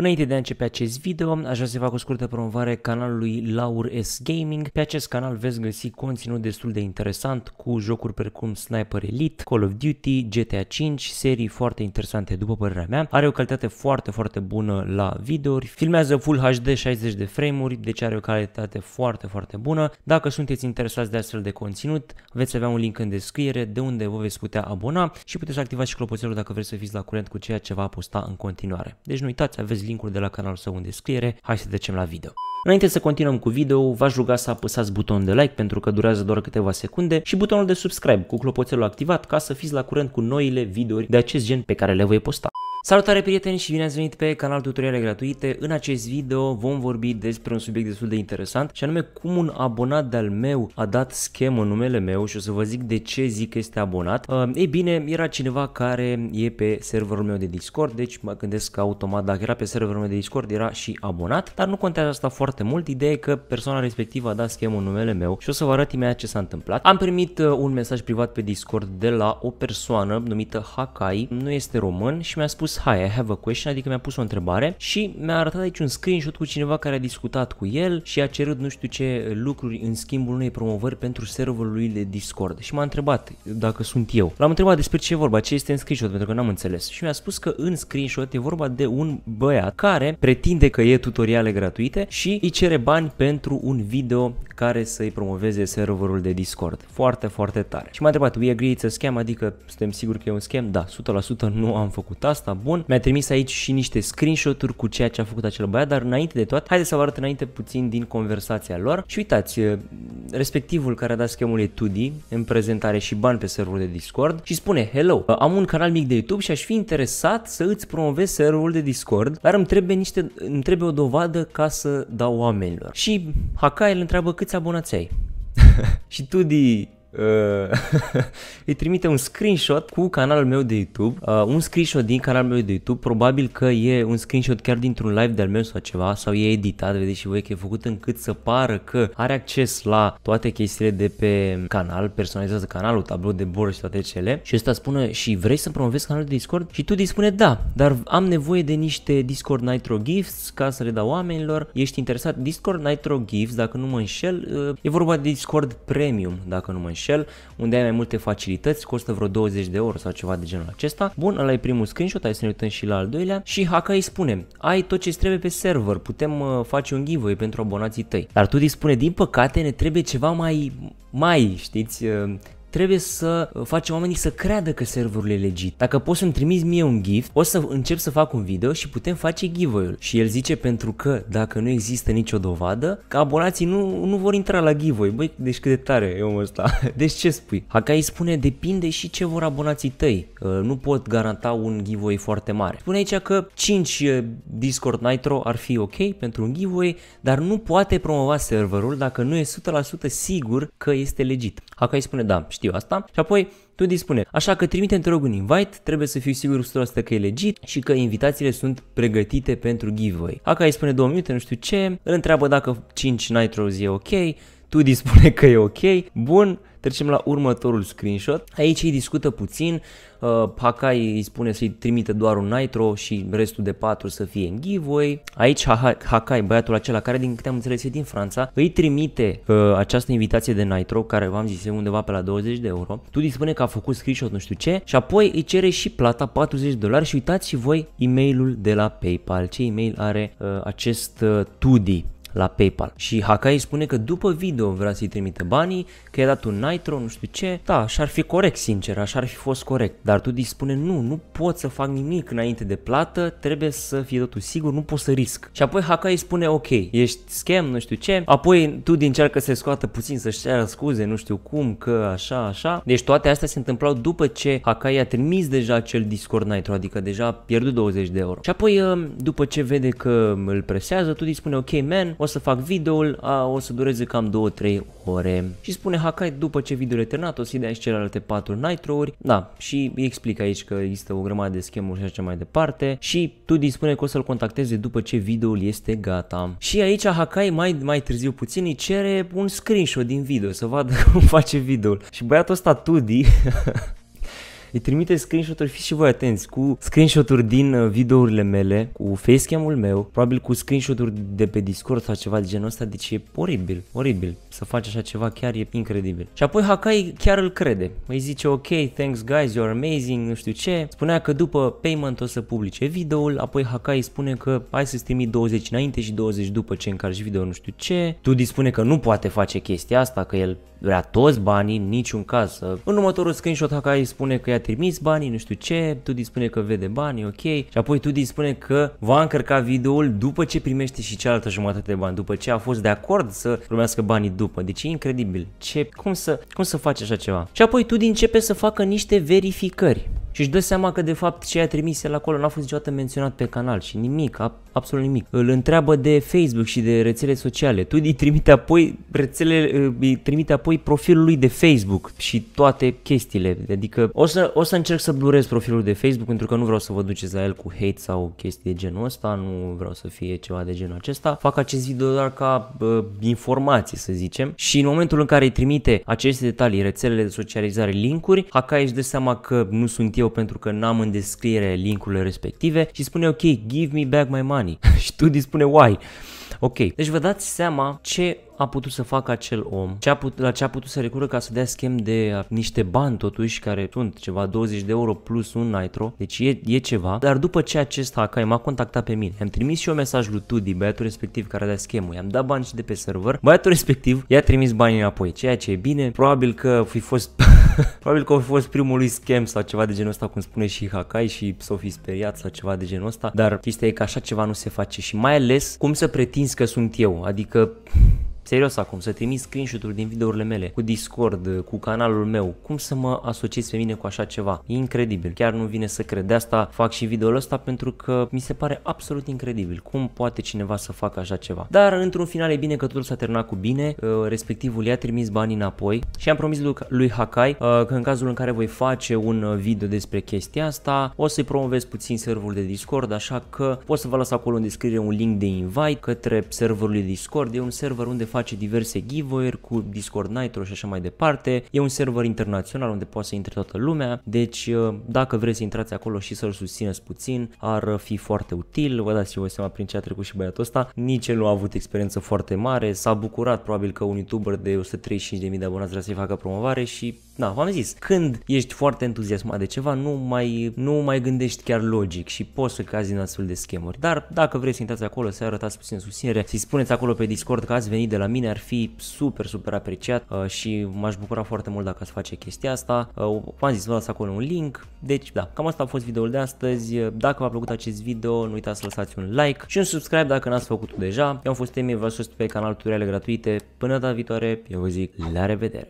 Înainte de a începe acest video, aș vrea să fac o scurtă promovare canalului Laur S Gaming. Pe acest canal veți găsi conținut destul de interesant cu jocuri precum Sniper Elite, Call of Duty, GTA 5, serii foarte interesante după părerea mea. Are o calitate foarte, foarte bună la videouri. Filmează Full HD 60 de frame-uri, deci are o calitate foarte, foarte bună. Dacă sunteți interesați de astfel de conținut, veți avea un link în descriere de unde vă veți putea abona și puteți activa și clopoțelul dacă vreți să fiți la curent cu ceea ce va posta în continuare. Deci nu uitați, aveți linkul de la canalul său în descriere. Hai să trecem la video. Înainte să continuăm cu video, v-aș ruga să apăsați butonul de like pentru că durează doar câteva secunde și butonul de subscribe cu clopoțelul activat ca să fiți la curent cu noile videouri de acest gen pe care le voi posta. Salutare prieteni și bine ați venit pe canal Tutoriale Gratuite. În acest video vom vorbi despre un subiect destul de interesant și anume cum un abonat de-al meu a dat schemă numele meu și o să vă zic de ce zic că este abonat. Uh, ei bine, era cineva care e pe serverul meu de Discord, deci mă gândesc că automat dacă era pe serverul meu de Discord era și abonat, dar nu contează asta foarte mult. Ideea e că persoana respectivă a dat schemă numele meu și o să vă arăt imediat ce s-a întâmplat. Am primit uh, un mesaj privat pe Discord de la o persoană numită Hakai, nu este român și mi-a spus pus Hi, I have a question, adică mi-a pus o întrebare și mi-a arătat aici deci, un screenshot cu cineva care a discutat cu el și a cerut nu știu ce lucruri în schimbul unei promovări pentru serverul lui de Discord și m-a întrebat dacă sunt eu. L-am întrebat despre ce e vorba, ce este în screenshot, pentru că n-am înțeles și mi-a spus că în screenshot e vorba de un băiat care pretinde că e tutoriale gratuite și îi cere bani pentru un video care să-i promoveze serverul de Discord. Foarte, foarte tare. Și m-a întrebat, we agree it's a scam, adică suntem siguri că e un scam? Da, 100% nu am făcut asta, bun. Mi-a trimis aici și niște screenshot-uri cu ceea ce a făcut acel băiat, dar înainte de toate, haideți să vă arăt înainte puțin din conversația lor. Și uitați, respectivul care a dat schemul e 2D în prezentare și bani pe serverul de Discord și spune Hello, am un canal mic de YouTube și aș fi interesat să îți promovezi serverul de Discord, dar îmi trebuie, niște, îmi trebuie o dovadă ca să dau oamenilor. Și Hakai îl întreabă câți abonați ai. și Tudi uh, îi trimite un screenshot cu canalul meu de YouTube, uh, un screenshot din canalul meu de YouTube, probabil că e un screenshot chiar dintr-un live de-al meu sau ceva, sau e editat, vedeți și voi că e făcut încât să pară că are acces la toate chestiile de pe canal, personalizează canalul, tablou de bord și toate cele și ăsta spune și vrei să promovezi canalul de Discord? Și tu dispune da, dar am nevoie de niște Discord Nitro Gifts ca să le dau oamenilor, ești interesat? Discord Nitro Gifts, dacă nu mă înșel, uh, e vorba de Discord Premium, dacă nu mă înșel înșel, unde ai mai multe facilități, costă vreo 20 de euro sau ceva de genul acesta. Bun, ăla e primul screenshot, hai să ne uităm și la al doilea și Haka îi spune, ai tot ce trebuie pe server, putem uh, face un giveaway pentru abonații tăi. Dar tu îi spune, din păcate ne trebuie ceva mai, mai, știți, uh, trebuie să uh, facem oamenii să creadă că serverul e legit. Dacă poți să-mi trimiți mie un gift, o să încep să fac un video și putem face giveaway-ul. Și el zice pentru că dacă nu există nicio dovadă, că abonații nu, nu vor intra la giveaway. Băi, deci cât de tare e omul ăsta. Deci ce spui? Hakai spune depinde și ce vor abonații tăi. Uh, nu pot garanta un giveaway foarte mare. Spune aici că 5 uh, Discord Nitro ar fi ok pentru un giveaway, dar nu poate promova serverul dacă nu e 100% sigur că este legit. Hakai spune da, știu asta. Și apoi tu dispune. Așa că trimite te rog un invite, trebuie să fiu sigur 100% că e legit și că invitațiile sunt pregătite pentru giveaway. Aca îi spune 2 minute, nu știu ce, îl întreabă dacă 5 nitros e ok, tu dispune că e ok, bun, Trecem la următorul screenshot. Aici ei discută puțin, uh, Hakai îi spune să-i trimite doar un Nitro și restul de patru să fie în giveaway. Aici Hakai, băiatul acela care din câte am înțeles e din Franța, îi trimite uh, această invitație de Nitro, care v-am zis e undeva pe la 20 de euro. Tu îi spune că a făcut screenshot nu știu ce și apoi îi cere și plata 40 de dolari și uitați și voi e-mailul de la PayPal. Ce e-mail are uh, acest uh, Tudi? la PayPal. Și Hakai spune că după video vrea să-i trimite banii, că i-a dat un Nitro, nu știu ce. Da, și-ar fi corect, sincer, așa ar fi fost corect. Dar tu spune, nu, nu pot să fac nimic înainte de plată, trebuie să fie totul sigur, nu pot să risc. Și apoi Hakai spune, ok, ești scam, nu știu ce. Apoi tu încearcă să-i scoată puțin, să-și ceară scuze, nu știu cum, că așa, așa. Deci toate astea se întâmplau după ce Hakai a trimis deja acel Discord Nitro, adică deja a pierdut 20 de euro. Și apoi, um, după ce vede că îl presează, tu spune, ok, man, o să fac videoul, o să dureze cam 2-3 ore. Și spune Hakai, după ce videoul e terminat, o să-i dea și celelalte 4 nitro-uri, da, și îi explic aici că există o grămadă de schemuri și așa mai departe și Tudi spune că o să-l contacteze după ce videoul este gata. Și aici Hakai mai, mai târziu puțin îi cere un screenshot din video să vadă cum face videoul. Și băiatul ăsta Tudi îi trimite screenshot-uri, fiți și voi atenți, cu screenshot-uri din uh, videourile mele, cu facecam-ul meu, probabil cu screenshot-uri de pe Discord sau ceva de genul ăsta, deci e oribil, oribil să faci așa ceva chiar e incredibil. Și apoi Hakai chiar îl crede. Îi zice, ok, thanks guys, you're amazing, nu știu ce. Spunea că după payment o să publice videoul, apoi Hakai spune că hai să-ți trimit 20 înainte și 20 după ce încarci video, nu știu ce. Tu spune că nu poate face chestia asta, că el vrea toți banii, niciun caz. În următorul screenshot Hakai spune că i-a trimis banii, nu știu ce, Tu spune că vede banii, ok. Și apoi tu spune că va încărca videoul după ce primește și cealaltă jumătate de bani, după ce a fost de acord să primească banii după. Deci e incredibil. Ce, cum, să, cum să faci așa ceva? Și apoi tu începe să facă niște verificări și își dă seama că de fapt ce a trimis el acolo n-a fost niciodată menționat pe canal și nimic, absolut nimic. Îl întreabă de Facebook și de rețele sociale. Tu îi trimite apoi rețele, îi trimite apoi profilul lui de Facebook și toate chestiile. Adică o să, o să încerc să blurez profilul de Facebook pentru că nu vreau să vă duceți la el cu hate sau chestii de genul ăsta, nu vreau să fie ceva de genul acesta. Fac acest video doar ca uh, informații, să zicem. Și în momentul în care îi trimite aceste detalii, rețelele de socializare, linkuri, Hakai își dă seama că nu sunt eu pentru că n-am în descriere linkurile respective și spune ok, give me back my money și tu dispune why. Ok, deci vă dați seama ce a putut să facă acel om, ce a put, la ce a putut să recură ca să dea schem de niște bani totuși, care sunt ceva 20 de euro plus un nitro, deci e, e ceva, dar după ce acest hacker m-a contactat pe mine, am trimis și eu mesaj lui Tudi, băiatul respectiv care a dat schemul, i-am dat bani și de pe server, băiatul respectiv i-a trimis banii înapoi, ceea ce e bine, probabil că fi fost Probabil că a fost primul lui scam sau ceva de genul ăsta, cum spune și Hakai și Sofi speriat sau ceva de genul ăsta, dar chestia e că așa ceva nu se face și mai ales cum să pretinzi că sunt eu, adică Serios acum, să trimis screenshot-uri din videourile mele, cu Discord, cu canalul meu, cum să mă asociez pe mine cu așa ceva? E incredibil, chiar nu vine să cred. De asta fac și videoul ăsta pentru că mi se pare absolut incredibil cum poate cineva să facă așa ceva. Dar într-un final e bine că totul s-a terminat cu bine, uh, respectivul i-a trimis banii înapoi și am promis lui Hakai uh, că în cazul în care voi face un uh, video despre chestia asta, o să-i promovez puțin serverul de Discord, așa că pot să vă las acolo în descriere un link de invite către serverul de Discord. E un server unde face diverse giveaway-uri cu Discord Nitro și așa mai departe. E un server internațional unde poate să intre toată lumea, deci uh, dacă vreți să intrați acolo și să-l susțineți puțin, ar uh, fi foarte util. Vă dați și voi seama prin ce a trecut și băiatul ăsta. Nici el nu a avut experiență foarte mare, s-a bucurat probabil că un YouTuber de 135.000 de abonați vrea să-i facă promovare și da, v-am zis, când ești foarte entuziasmat de ceva, nu mai, nu mai gândești chiar logic și poți să cazi în astfel de schemuri. Dar dacă vreți să intrați acolo, să arătați puțin susținere, să-i spuneți acolo pe Discord că ați venit de la mine ar fi super, super apreciat uh, și m-aș bucura foarte mult dacă ați face chestia asta. Uh, v-am zis, vă las acolo un link. Deci, da, cam asta a fost videoul de astăzi. Dacă v-a plăcut acest video, nu uitați să lăsați un like și un subscribe dacă n-ați făcut-o deja. Eu am fost Emi, vă pe canal tutoriale gratuite. Până data viitoare, eu vă zic la revedere!